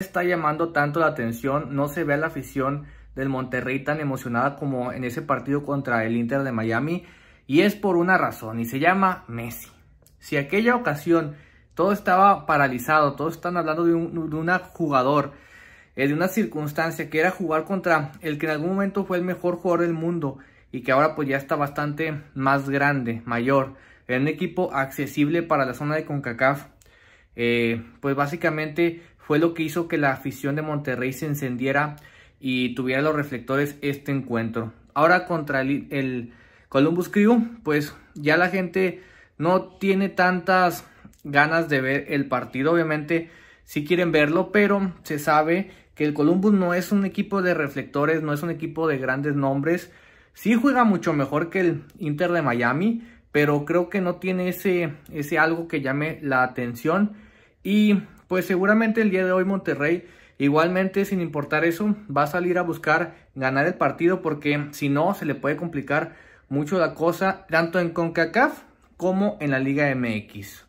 está llamando tanto la atención, no se ve a la afición del Monterrey tan emocionada como en ese partido contra el Inter de Miami y es por una razón y se llama Messi. Si aquella ocasión todo estaba paralizado, todos están hablando de un jugador, eh, de una circunstancia que era jugar contra el que en algún momento fue el mejor jugador del mundo y que ahora pues ya está bastante más grande, mayor, en un equipo accesible para la zona de CONCACAF eh, pues básicamente fue lo que hizo que la afición de Monterrey se encendiera y tuviera los reflectores este encuentro. Ahora contra el, Columbus Crew, pues ya la gente no tiene tantas ganas de ver el partido, obviamente si quieren verlo, pero se sabe que el Columbus no es un equipo de reflectores, no es un equipo de grandes nombres. Sí juega mucho mejor que el Inter de Miami, pero creo que no tiene ese, ese algo que llame la atención. Y pues seguramente el día de hoy Monterrey Igualmente, sin importar eso, va a salir a buscar ganar el partido porque si no, se le puede complicar mucho la cosa, tanto en CONCACAF como en la Liga MX.